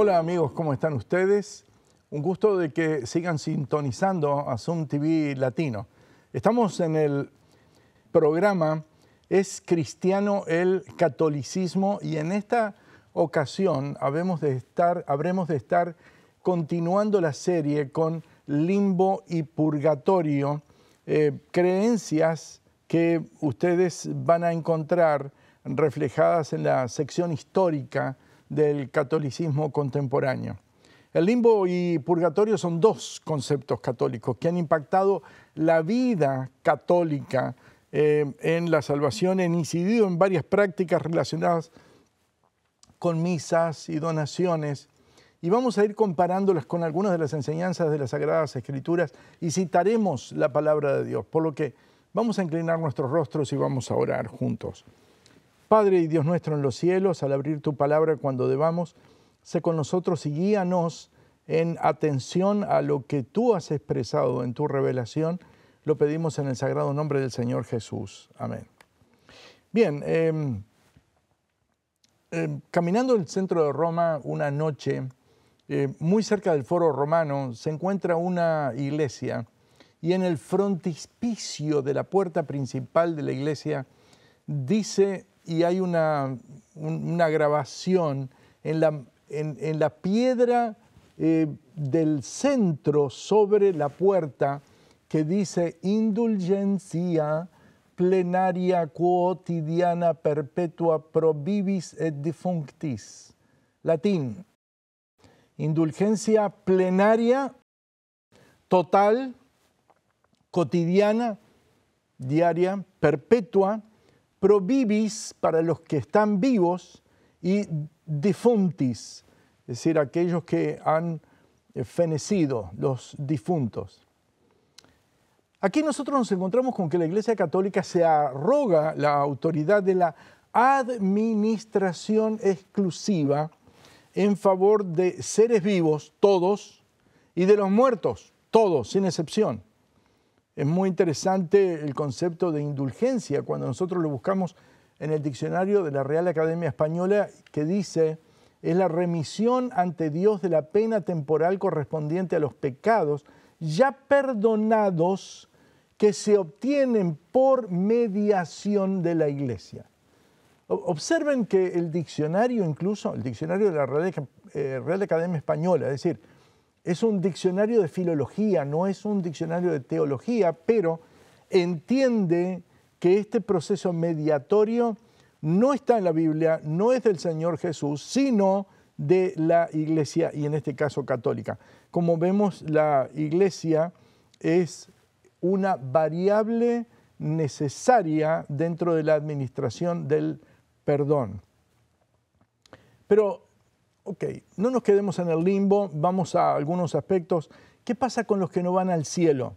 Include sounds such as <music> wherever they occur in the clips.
Hola amigos, ¿cómo están ustedes? Un gusto de que sigan sintonizando a Zoom TV Latino. Estamos en el programa Es cristiano el catolicismo y en esta ocasión habremos de estar, habremos de estar continuando la serie con limbo y purgatorio, eh, creencias que ustedes van a encontrar reflejadas en la sección histórica del catolicismo contemporáneo. El limbo y purgatorio son dos conceptos católicos que han impactado la vida católica eh, en la salvación, han incidido en varias prácticas relacionadas con misas y donaciones. Y vamos a ir comparándolas con algunas de las enseñanzas de las Sagradas Escrituras y citaremos la palabra de Dios, por lo que vamos a inclinar nuestros rostros y vamos a orar juntos. Padre y Dios nuestro en los cielos, al abrir tu palabra cuando debamos, sé con nosotros y guíanos en atención a lo que tú has expresado en tu revelación. Lo pedimos en el sagrado nombre del Señor Jesús. Amén. Bien, em, em, caminando el centro de Roma una noche, eh, muy cerca del foro romano, se encuentra una iglesia y en el frontispicio de la puerta principal de la iglesia dice y hay una, grabación en la, piedra eh, del centro sobre la puerta que dice indulgencia plenaria quotidiana perpetua vivis et defunctis. Latín. Indulgencia plenaria, total, cotidiana, diaria, perpetua, provivis para los que están vivos y difuntis, es decir, aquellos que han eh, fenecido, los difuntos. Aquí nosotros nos encontramos con que la Iglesia Católica se arroga la autoridad de la administración exclusiva en favor de seres vivos, todos, y de los muertos, todos, sin excepción. Es muy interesante el concepto de indulgencia cuando nosotros lo buscamos en el diccionario de la Real Academia Española que dice es la remisión ante Dios de la pena temporal correspondiente a los pecados ya perdonados que se obtienen por mediación de la Iglesia. Observen que el diccionario, incluso el diccionario de la Real, eh, Academia Española, es decir, es un diccionario de filología, no es un diccionario de teología, pero entiende que este proceso mediatorio no está en la Biblia, no es del Señor Jesús, sino de la iglesia y en este caso católica. Como vemos, la iglesia es una variable necesaria dentro de la administración del perdón. Pero ok, no nos quedemos en el limbo, vamos a algunos aspectos. ¿Qué pasa con los que no van al cielo?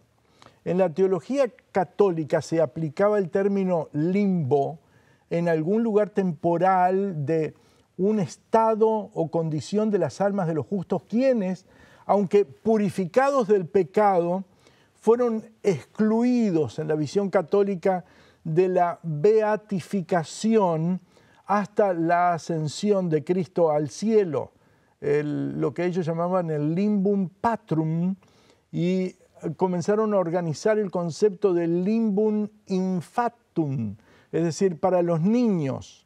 En la teología católica se aplicaba el término limbo en algún lugar temporal de un estado o condición de las almas de los justos, quienes, aunque purificados del pecado, fueron excluidos en la visión católica de la beatificación hasta la ascensión de Cristo al cielo, lo que ellos llamaban el limbum patrum, y comenzaron a organizar el concepto del limbum Infatum, es decir, para los niños,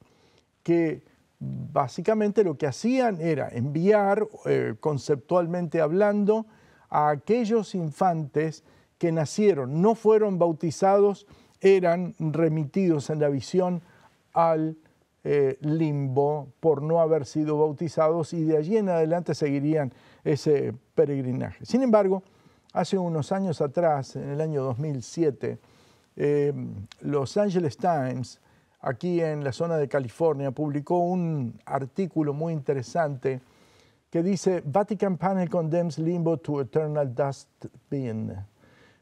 que básicamente lo que hacían era enviar, eh, conceptualmente hablando, a aquellos infantes que nacieron, no fueron bautizados, eran remitidos en la visión al eh, limbo por no haber sido bautizados y de allí en adelante seguirían ese peregrinaje. Sin embargo, hace unos años atrás, en el año 2007, eh, Los Angeles Times, aquí en la zona de California, publicó un artículo muy interesante que dice, Vatican Panel Condemns Limbo to Eternal Dustbin.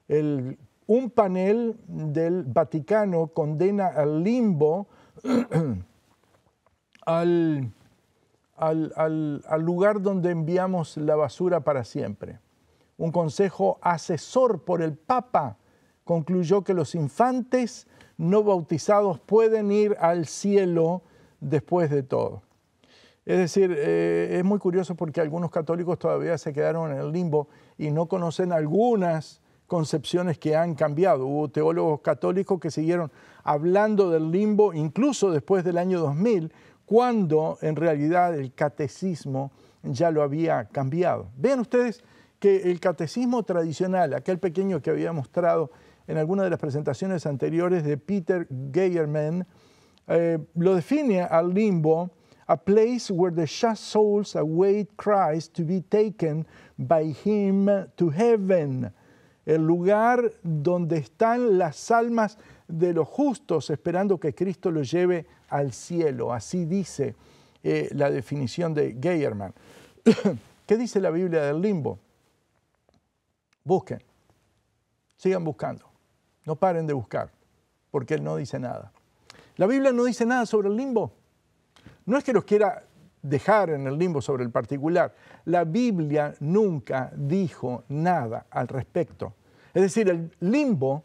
El, un panel del Vaticano condena al limbo <clears throat> al, lugar donde enviamos la basura para siempre. Un consejo asesor por el Papa concluyó que los infantes no bautizados pueden ir al cielo después de todo. Es decir, eh, es muy curioso porque algunos católicos todavía se quedaron en el limbo y no conocen algunas concepciones que han cambiado. Hubo teólogos católicos que siguieron hablando del limbo incluso después del año 2000, cuando en realidad el catecismo ya lo había cambiado. Vean ustedes que el catecismo tradicional, aquel pequeño que había mostrado en alguna de las presentaciones anteriores de Peter Geyerman, eh, lo define al limbo, a place where the just souls await Christ to be taken by him to heaven, el lugar donde están las almas de los justos esperando que Cristo los lleve al cielo. Así dice eh, la definición de Geyerman. <coughs> ¿Qué dice la Biblia del limbo? Busquen, sigan buscando, no paren de buscar, porque Él no dice nada. La Biblia no dice nada sobre el limbo. No es que los quiera dejar en el limbo sobre el particular. La Biblia nunca dijo nada al respecto. Es decir, el limbo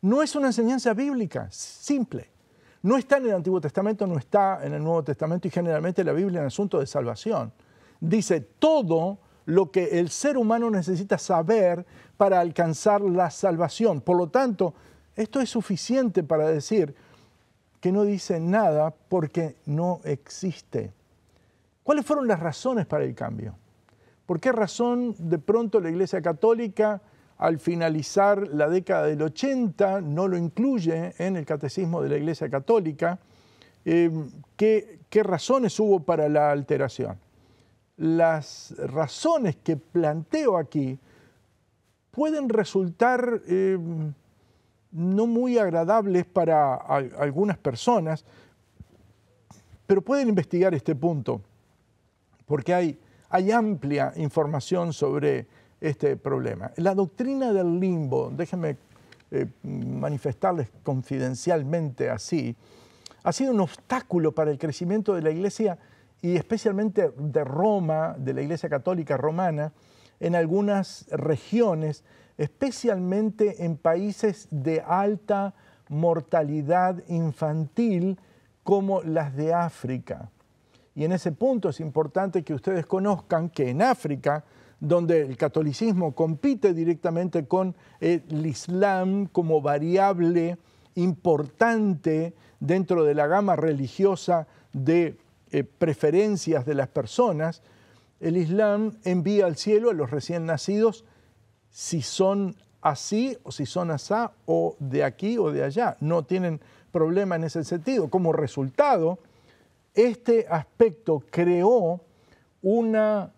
no es una enseñanza bíblica, simple. No está en el Antiguo Testamento, no está en el Nuevo Testamento y generalmente la Biblia en asunto de salvación. Dice todo lo que el ser humano necesita saber para alcanzar la salvación. Por lo tanto, esto es suficiente para decir que no dice nada porque no existe. ¿Cuáles fueron las razones para el cambio? ¿Por qué razón de pronto la Iglesia Católica al finalizar la década del 80, no lo incluye en el catecismo de la Iglesia Católica. Eh, ¿qué, razones hubo para la alteración? Las razones que planteo aquí pueden resultar eh, no muy agradables para algunas personas, pero pueden investigar este punto, porque hay, hay amplia información sobre este problema. La doctrina del limbo, déjenme eh, manifestarles confidencialmente así, ha sido un obstáculo para el crecimiento de la Iglesia y especialmente de Roma, de la Iglesia Católica Romana, en algunas regiones, especialmente en países de alta mortalidad infantil como las de África. Y en ese punto es importante que ustedes conozcan que en África, donde el catolicismo compite directamente con el Islam como variable importante dentro de la gama religiosa de eh, preferencias de las personas, el Islam envía al cielo a los recién nacidos si son así o si son asá o de aquí o de allá. No tienen problema en ese sentido. Como resultado, este aspecto creó una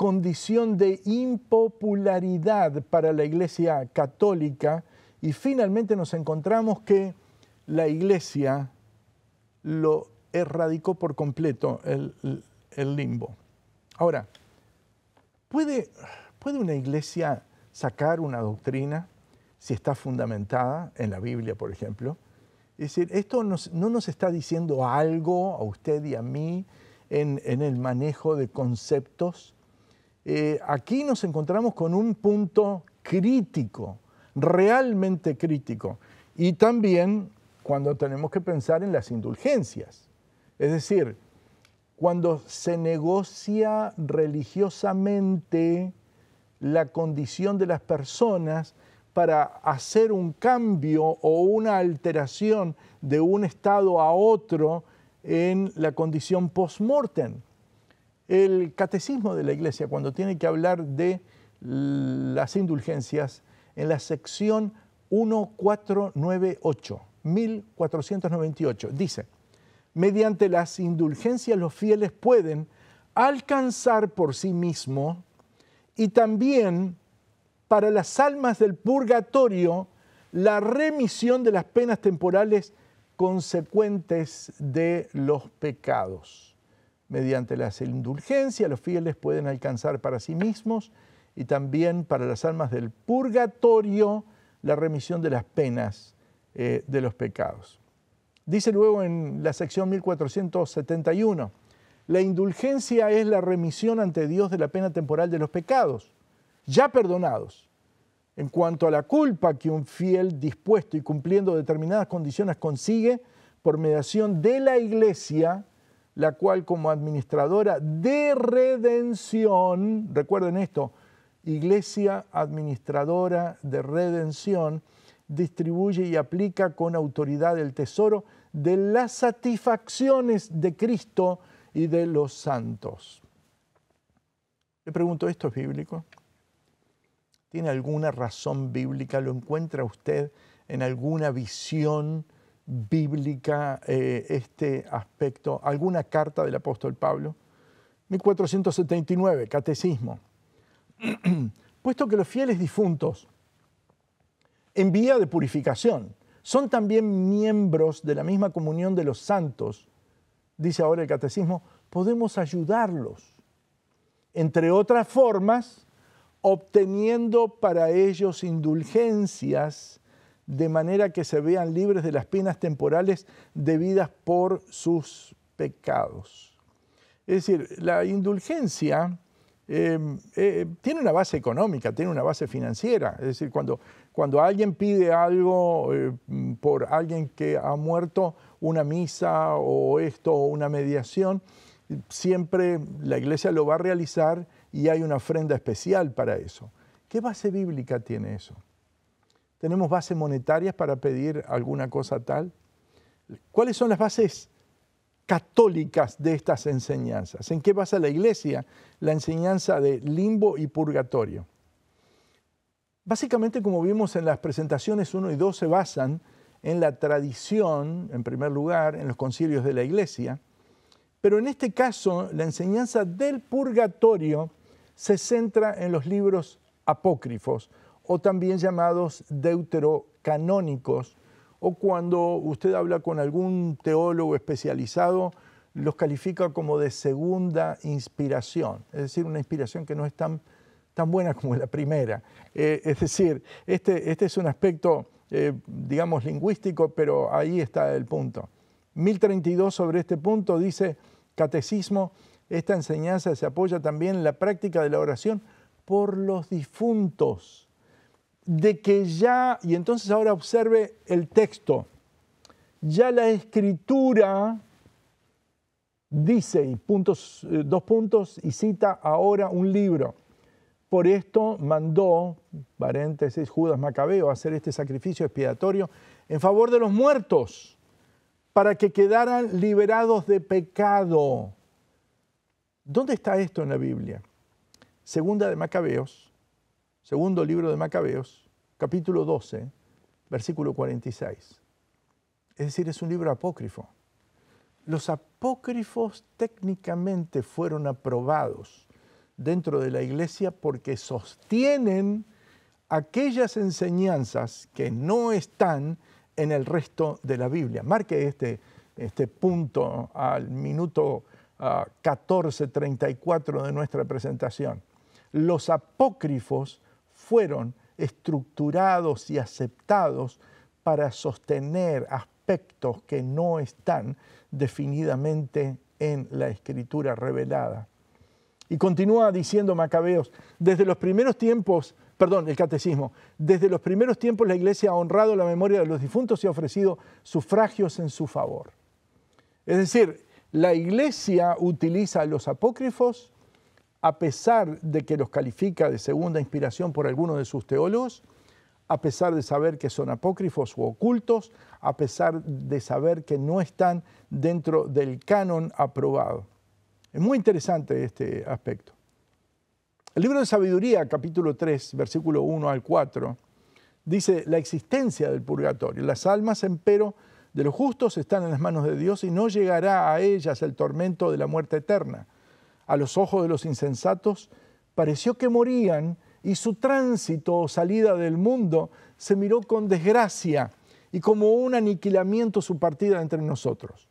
condición de impopularidad para la Iglesia católica y finalmente nos encontramos que la Iglesia lo erradicó por completo el, limbo. Ahora, ¿puede, ¿puede una Iglesia sacar una doctrina si está fundamentada en la Biblia, por ejemplo? Es decir, esto no nos está diciendo algo a usted y a mí en el manejo de conceptos, eh, aquí nos encontramos con un punto crítico, realmente crítico. Y también cuando tenemos que pensar en las indulgencias. Es decir, cuando se negocia religiosamente la condición de las personas para hacer un cambio o una alteración de un estado a otro en la condición post-mortem. El catecismo de la iglesia, cuando tiene que hablar de las indulgencias, en la sección 1498, 1498, dice, mediante las indulgencias los fieles pueden alcanzar por sí mismo y también para las almas del purgatorio la remisión de las penas temporales consecuentes de los pecados. Mediante las indulgencias, los fieles pueden alcanzar para sí mismos y también para las almas del purgatorio la remisión de las penas eh, de los pecados. Dice luego en la sección 1471, la indulgencia es la remisión ante Dios de la pena temporal de los pecados, ya perdonados. En cuanto a la culpa que un fiel dispuesto y cumpliendo determinadas condiciones consigue por mediación de la iglesia, la cual como administradora de redención, recuerden esto, Iglesia Administradora de Redención, distribuye y aplica con autoridad el tesoro de las satisfacciones de Cristo y de los santos. Le pregunto, ¿esto es bíblico? ¿Tiene alguna razón bíblica? ¿Lo encuentra usted en alguna visión bíblica eh, este aspecto, alguna carta del apóstol Pablo. 1479, Catecismo. <clears throat> Puesto que los fieles difuntos en vía de purificación son también miembros de la misma comunión de los santos, dice ahora el Catecismo, podemos ayudarlos, entre otras formas, obteniendo para ellos indulgencias de manera que se vean libres de las penas temporales debidas por sus pecados. Es decir, la indulgencia em, eh, tiene una base económica, tiene una base financiera. Es decir, cuando, cuando alguien pide algo eh, por alguien que ha muerto, una misa o esto o una mediación, siempre la iglesia lo va a realizar y hay una ofrenda especial para eso. ¿Qué base bíblica tiene eso? ¿Tenemos bases monetarias para pedir alguna cosa tal? ¿Cuáles son las bases católicas de estas enseñanzas? ¿En qué basa la iglesia la enseñanza de limbo y purgatorio? Básicamente, como vimos en las presentaciones 1 y 2, se basan en la tradición, en primer lugar, en los concilios de la iglesia, pero en este caso la enseñanza del purgatorio se centra en los libros apócrifos o también llamados deuterocanónicos, o cuando usted habla con algún teólogo especializado, los califica como de segunda inspiración, es decir, una inspiración que no es tan, tan buena como la primera. Eh, es decir, este, este, es un aspecto, eh, digamos, lingüístico, pero ahí está el punto. 1032 sobre este punto dice, catecismo, esta enseñanza se apoya también en la práctica de la oración por los difuntos de que ya, y entonces ahora observe el texto, ya la escritura dice, y puntos, eh, dos puntos, y cita ahora un libro. Por esto mandó, paréntesis, Judas Macabeo a hacer este sacrificio expiatorio en favor de los muertos, para que quedaran liberados de pecado. ¿Dónde está esto en la Biblia? Segunda de Macabeos Segundo libro de Macabeos, capítulo 12, versículo 46. Es decir, es un libro apócrifo. Los apócrifos técnicamente fueron aprobados dentro de la iglesia porque sostienen aquellas enseñanzas que no están en el resto de la Biblia. Marque este, este punto al minuto 14.34 ah, de nuestra presentación. Los apócrifos fueron estructurados y aceptados para sostener aspectos que no están definidamente en la escritura revelada. Y continúa diciendo Macabeos, desde los primeros tiempos, perdón, el catecismo, desde los primeros tiempos la Iglesia ha honrado la memoria de los difuntos y ha ofrecido sufragios en su favor. Es decir, la Iglesia utiliza los apócrifos a pesar de que los califica de segunda inspiración por algunos de sus teólogos, a pesar de saber que son apócrifos u ocultos, a pesar de saber que no están dentro del canon aprobado. Es muy interesante este aspecto. El libro de Sabiduría, capítulo 3, versículo 1 al 4, dice la existencia del purgatorio. Las almas, empero, de los justos están en las manos de Dios y no llegará a ellas el tormento de la muerte eterna a los ojos de los insensatos, pareció que morían y su tránsito o salida del mundo se miró con desgracia y como un aniquilamiento su partida entre nosotros.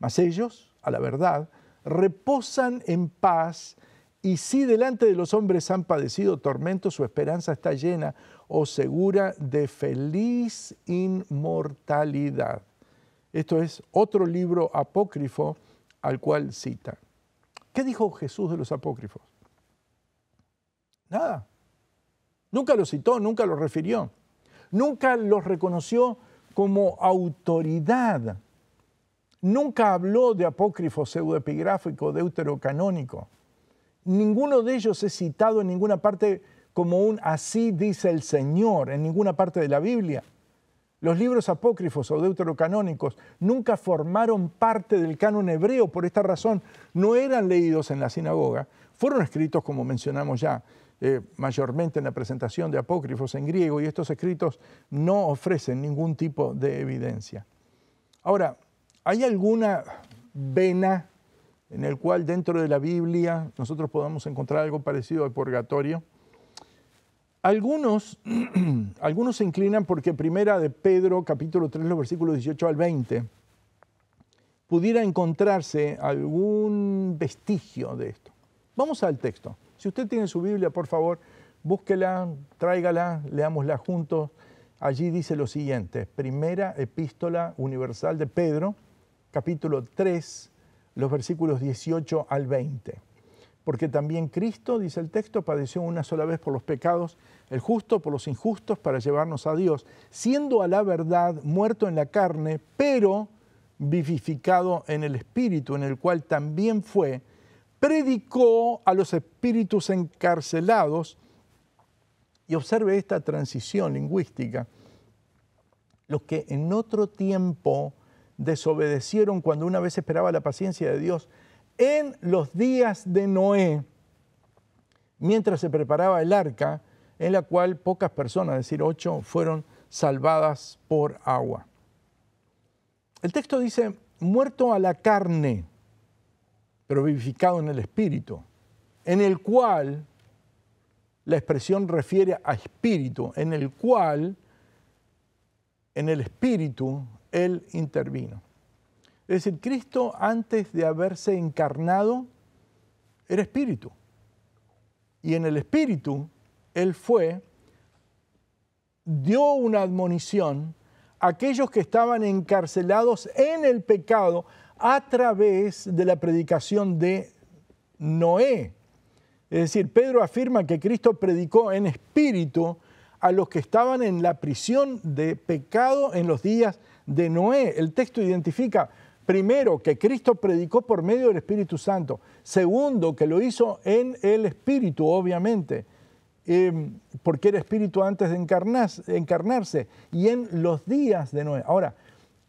Mas ellos, a la verdad, reposan en paz y si delante de los hombres han padecido tormentos, su esperanza está llena o segura de feliz inmortalidad. Esto es otro libro apócrifo al cual cita. ¿Qué dijo Jesús de los apócrifos? Nada. Nunca los citó, nunca los refirió. Nunca los reconoció como autoridad. Nunca habló de apócrifo pseudoepigráfico, deuterocanónico. Ninguno de ellos es citado en ninguna parte como un así dice el Señor, en ninguna parte de la Biblia. Los libros apócrifos o deuterocanónicos nunca formaron parte del canon hebreo, por esta razón no eran leídos en la sinagoga, fueron escritos, como mencionamos ya, eh, mayormente en la presentación de apócrifos en griego, y estos escritos no ofrecen ningún tipo de evidencia. Ahora, ¿hay alguna vena en el cual dentro de la Biblia nosotros podamos encontrar algo parecido al purgatorio? Algunos, <clears throat> algunos se inclinan porque primera de Pedro, capítulo 3, los versículos 18 al 20, pudiera encontrarse algún vestigio de esto. Vamos al texto. Si usted tiene su Biblia, por favor, búsquela, tráigala, leámosla juntos. Allí dice lo siguiente, primera epístola universal de Pedro, capítulo 3, los versículos 18 al 20 porque también Cristo, dice el texto, padeció una sola vez por los pecados, el justo por los injustos, para llevarnos a Dios, siendo a la verdad muerto en la carne, pero vivificado en el Espíritu, en el cual también fue, predicó a los espíritus encarcelados, y observe esta transición lingüística, los que en otro tiempo desobedecieron cuando una vez esperaba la paciencia de Dios, en los días de Noé, mientras se preparaba el arca, en la cual pocas personas, es decir, ocho, fueron salvadas por agua. El texto dice, muerto a la carne, pero vivificado en el espíritu, en el cual, la expresión refiere a espíritu, en el cual, en el espíritu, Él intervino. Es decir, Cristo antes de haberse encarnado era espíritu. Y en el espíritu Él fue, dio una admonición a aquellos que estaban encarcelados en el pecado a través de la predicación de Noé. Es decir, Pedro afirma que Cristo predicó en espíritu a los que estaban en la prisión de pecado en los días de Noé. El texto identifica Primero, que Cristo predicó por medio del Espíritu Santo. Segundo, que lo hizo en el Espíritu, obviamente, em, porque era Espíritu antes de encarnarse, y en los días de Noé. Ahora,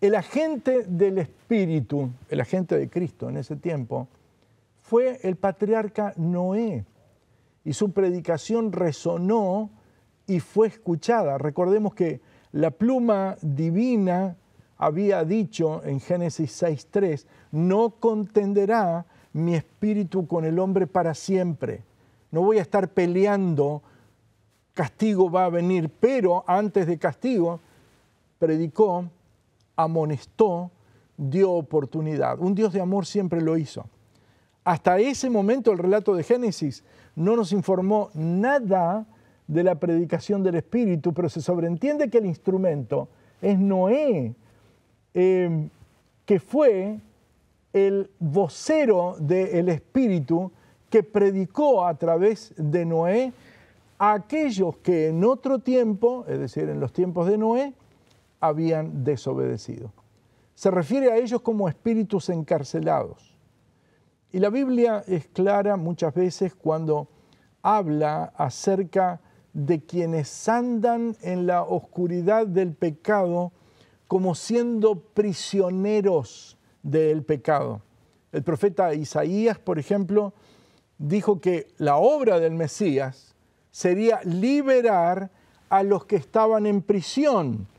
el agente del Espíritu, el agente de Cristo en ese tiempo, fue el patriarca Noé. Y su predicación resonó y fue escuchada. Recordemos que la pluma divina había dicho en Génesis 6.3, no contenderá mi espíritu con el hombre para siempre. No voy a estar peleando, castigo va a venir, pero antes de castigo, predicó, amonestó, dio oportunidad. Un Dios de amor siempre lo hizo. Hasta ese momento el relato de Génesis no nos informó nada de la predicación del Espíritu, pero se sobreentiende que el instrumento es Noé, Em, que fue el vocero del Espíritu que predicó a través de Noé a aquellos que en otro tiempo, es decir, en los tiempos de Noé, habían desobedecido. Se refiere a ellos como espíritus encarcelados. Y la Biblia es clara muchas veces cuando habla acerca de quienes andan en la oscuridad del pecado como siendo prisioneros del pecado. El profeta Isaías, por ejemplo, dijo que la obra del Mesías sería liberar a los que estaban en prisión.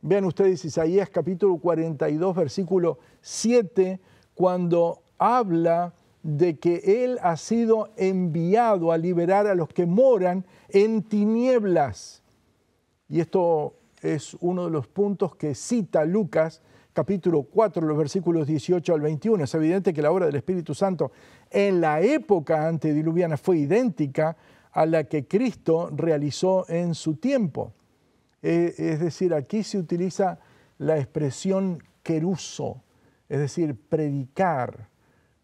Vean ustedes Isaías capítulo 42, versículo 7, cuando habla de que Él ha sido enviado a liberar a los que moran en tinieblas. Y esto es uno de los puntos que cita Lucas capítulo 4, los versículos 18 al 21. Es evidente que la obra del Espíritu Santo en la época antediluviana fue idéntica a la que Cristo realizó en su tiempo. E, es decir, aquí se utiliza la expresión queruso, es decir, predicar,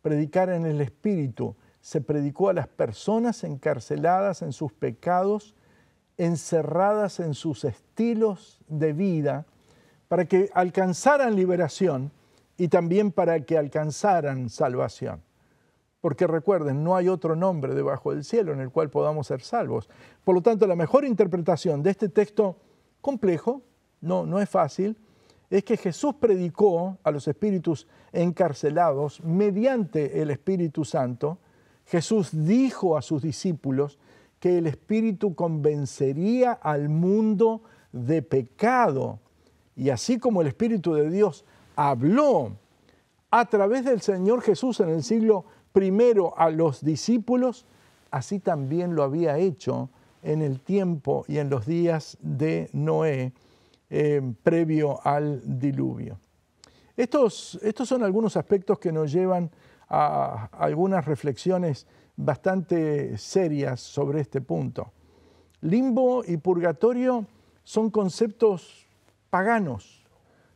predicar en el Espíritu. Se predicó a las personas encarceladas en sus pecados encerradas en sus estilos de vida para que alcanzaran liberación y también para que alcanzaran salvación. Porque recuerden, no hay otro nombre debajo del cielo en el cual podamos ser salvos. Por lo tanto, la mejor interpretación de este texto complejo, no, no es fácil, es que Jesús predicó a los espíritus encarcelados mediante el Espíritu Santo. Jesús dijo a sus discípulos, que el Espíritu convencería al mundo de pecado. Y así como el Espíritu de Dios habló a través del Señor Jesús en el siglo I a los discípulos, así también lo había hecho en el tiempo y en los días de Noé eh, previo al diluvio. Estos, estos son algunos aspectos que nos llevan a algunas reflexiones bastante serias sobre este punto. Limbo y purgatorio son conceptos paganos,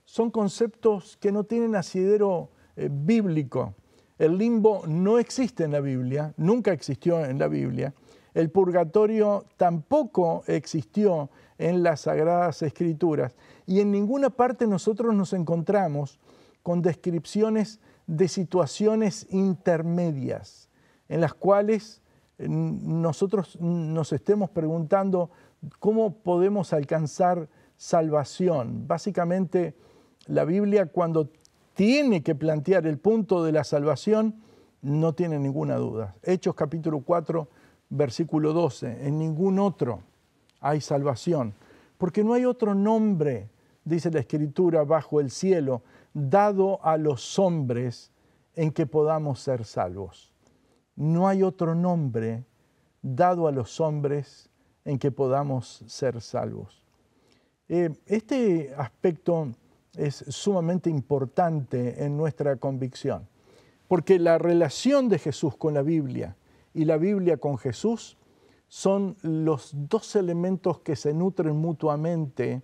son conceptos que no tienen asidero eh, bíblico. El limbo no existe en la Biblia, nunca existió en la Biblia. El purgatorio tampoco existió en las Sagradas Escrituras. Y en ninguna parte nosotros nos encontramos con descripciones de situaciones intermedias en las cuales eh, nosotros nos estemos preguntando cómo podemos alcanzar salvación. Básicamente, la Biblia cuando tiene que plantear el punto de la salvación, no tiene ninguna duda. Hechos capítulo 4, versículo 12, en ningún otro hay salvación, porque no hay otro nombre, dice la Escritura, bajo el cielo, dado a los hombres en que podamos ser salvos no hay otro nombre dado a los hombres en que podamos ser salvos. Eh, este aspecto es sumamente importante en nuestra convicción, porque la relación de Jesús con la Biblia y la Biblia con Jesús son los dos elementos que se nutren mutuamente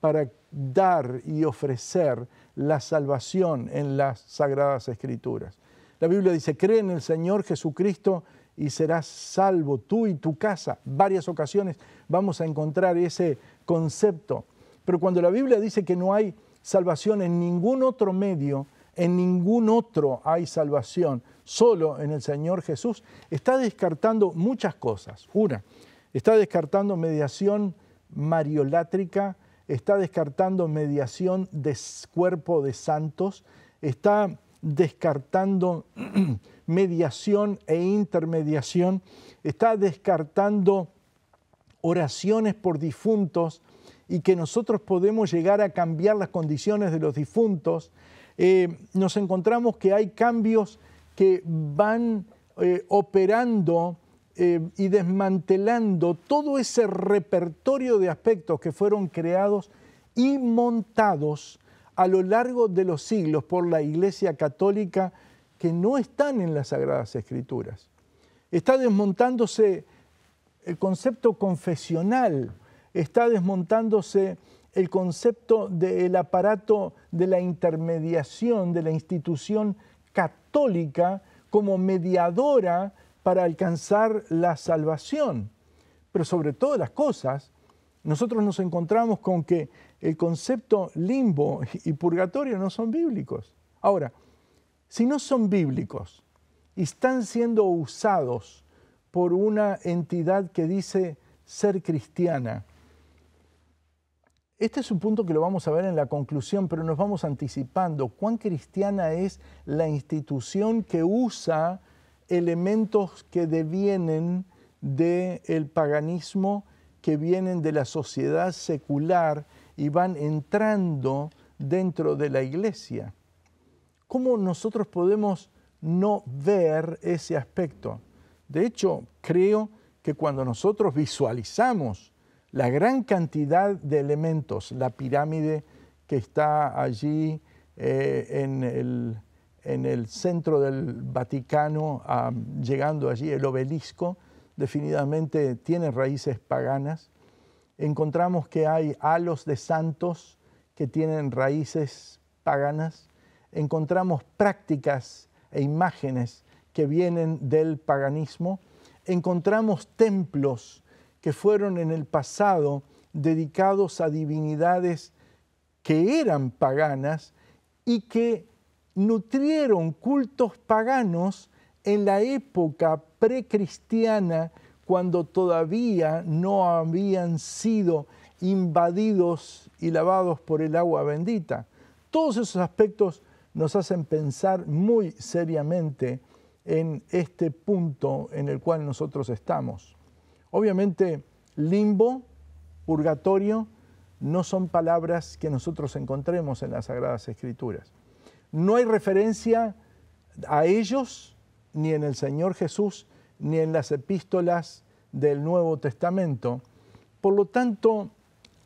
para dar y ofrecer la salvación en las sagradas escrituras. La Biblia dice, cree en el Señor Jesucristo y serás salvo tú y tu casa. Varias ocasiones vamos a encontrar ese concepto. Pero cuando la Biblia dice que no hay salvación en ningún otro medio, en ningún otro hay salvación, solo en el Señor Jesús, está descartando muchas cosas. Una, está descartando mediación mariolátrica, está descartando mediación de cuerpo de santos, está descartando <clears throat> mediación e intermediación, está descartando oraciones por difuntos y que nosotros podemos llegar a cambiar las condiciones de los difuntos, eh, nos encontramos que hay cambios que van eh, operando eh, y desmantelando todo ese repertorio de aspectos que fueron creados y montados a lo largo de los siglos por la Iglesia Católica que no están en las Sagradas Escrituras. Está desmontándose el concepto confesional, está desmontándose el concepto del aparato de la intermediación, de la institución católica como mediadora para alcanzar la salvación. Pero sobre todas las cosas, nosotros nos encontramos con que el concepto limbo y purgatorio no son bíblicos. Ahora, si no son bíblicos y están siendo usados por una entidad que dice ser cristiana, este es un punto que lo vamos a ver en la conclusión, pero nos vamos anticipando. ¿Cuán cristiana es la institución que usa elementos que devienen del paganismo, que vienen de la sociedad secular? y van entrando dentro de la iglesia. ¿Cómo nosotros podemos no ver ese aspecto? De hecho, creo que cuando nosotros visualizamos la gran cantidad de elementos, la pirámide que está allí eh, en, el, centro del Vaticano, ah, llegando allí, el obelisco, definitivamente tiene raíces paganas encontramos que hay halos de santos que tienen raíces paganas, encontramos prácticas e imágenes que vienen del paganismo, encontramos templos que fueron en el pasado dedicados a divinidades que eran paganas y que nutrieron cultos paganos en la época precristiana cuando todavía no habían sido invadidos y lavados por el agua bendita. Todos esos aspectos nos hacen pensar muy seriamente en este punto en el cual nosotros estamos. Obviamente, limbo, purgatorio, no son palabras que nosotros encontremos en las Sagradas Escrituras. No hay referencia a ellos ni en el Señor Jesús ni en las epístolas del Nuevo Testamento. Por lo tanto,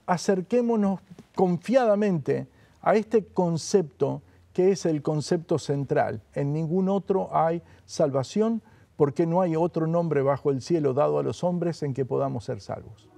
acerquémonos confiadamente a este concepto que es el concepto central. En ningún otro hay salvación porque no hay otro nombre bajo el cielo dado a los hombres en que podamos ser salvos.